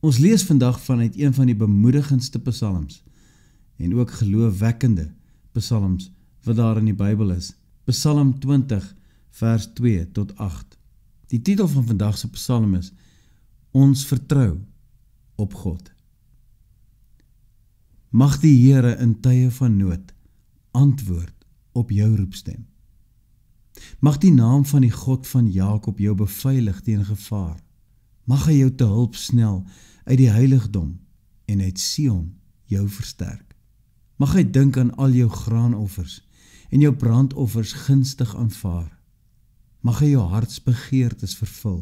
Ons lees vandag vanuit een van die bemoedigendste psalms en ook geloofwekkende psalms wat daar in die Bybel is. Psalm 20 vers 2 tot 8. Die titel van vandag se psalm is Ons vertrou op God. Mag die Here in tye van nood antwoord op jou roepstem. Mag die naam van die God van Jakob jou beveilig teen gevaar. Mag hy jou te hulp snel uit die heiligdom en uit Sion jou versterk. Mag hy dink aan al jou graanoffers en jou brandoffers gunstig aanvaar. Mag hy jou hartsbegeertes vervul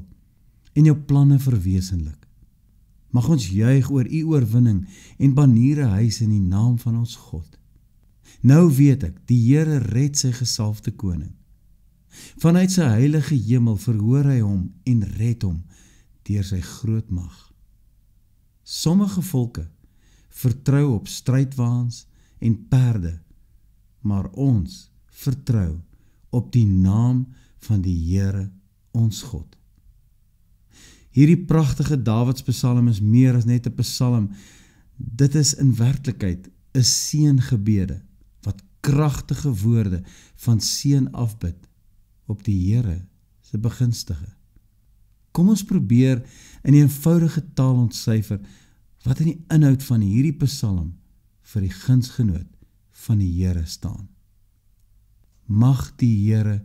en jou planne verwesenlik. Mag ons juig oor u oorwinning en baniere hyse in die naam van ons God. Nou weet ek, die Here red sy gesalfde koning. Vanuit sy heilige hemel verhoor hy hom en red hom deur sy groot mag. Sommige volke vertrou op strydwaans en perde, maar ons vertrou op die naam van die Here ons God. Hierdie pragtige Dawids Psalm is meer as net 'n Psalm. Dit is in werklikheid 'n seëngebede wat kragtige woorde van seën afbid op die Here se begunstigde. Kom ons probeer in eenvoudige taal ontsyfer wat in die inhoud van hierdie Psalm vir die gunsgenoot van die Here staan. Mag die Here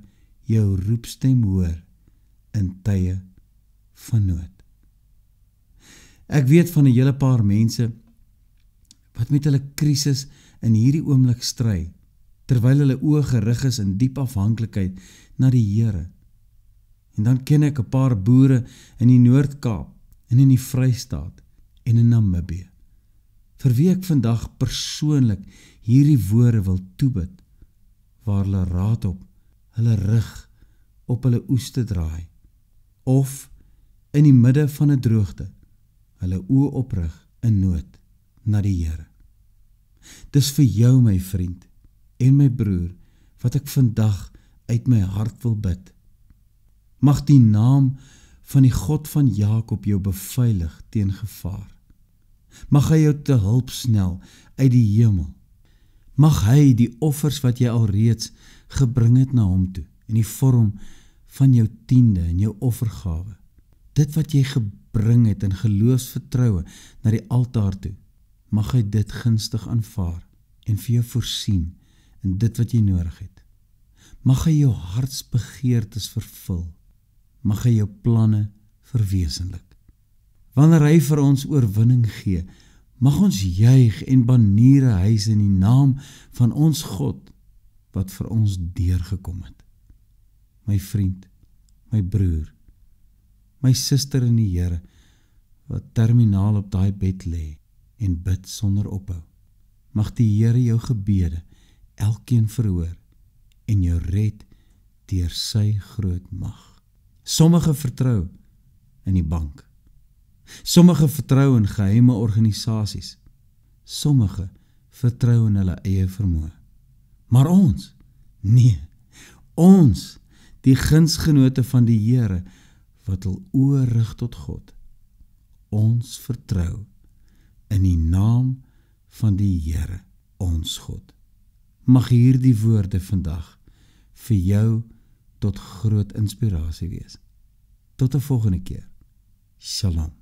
jou roepstem hoor in tye van nood. Ek weet van 'n hele paar mense wat met hulle krisis in hierdie oomblik stry terwyl hulle oë gerig is in diep afhanklikheid na die Here En dan ken ek 'n paar boere in die Noord-Kaap en in die Vrystaat en in Namibië. Vir wie ek vandag persoonlik hierdie woorde wil toebid waar hulle raad op hulle rug op hulle oes te draai of in die midde van 'n droogte hulle oë oprig in nood na die Here. Dis vir jou my vriend en my broer wat ek vandag uit my hart wil bid. Mag die naam van die God van Jakob jou beveilig teen gevaar. Mag hy jou te hulp snel uit die hemel. Mag hy die offers wat jy alreeds gebring het na hom toe in die vorm van jou tiende en jou offergawe. Dit wat jy gebring het in geloofs vertroue na die altaar toe, mag hy dit gunstig aanvaar en vir jou voorsien in dit wat jy nodig het. Mag hy jou hartsbegeertes vervul mag hy jou planne verwesenlik. Wanneer hy vir ons oorwinning gee, mag ons juig en baniere hys in die naam van ons God wat vir ons deurgekom het. My vriend, my broer, my suster in die Here wat terminaal op daai bed lê en bid sonder ophou. Mag die Here jou gebede elkeen verhoor en jou red deur sy groot mag. Sommige vertrou in die bank. Sommige vertrou in geheime organisasies. Sommige vertrou in hulle eie vermoë. Maar ons? Nee. Ons, die gunsgenote van die Here wat hul oorrig tot God. Ons vertrou in die naam van die Here, ons God. Mag hierdie woorde vandag vir jou tot groot inspirasie wees. Tot 'n volgende keer. Shalom.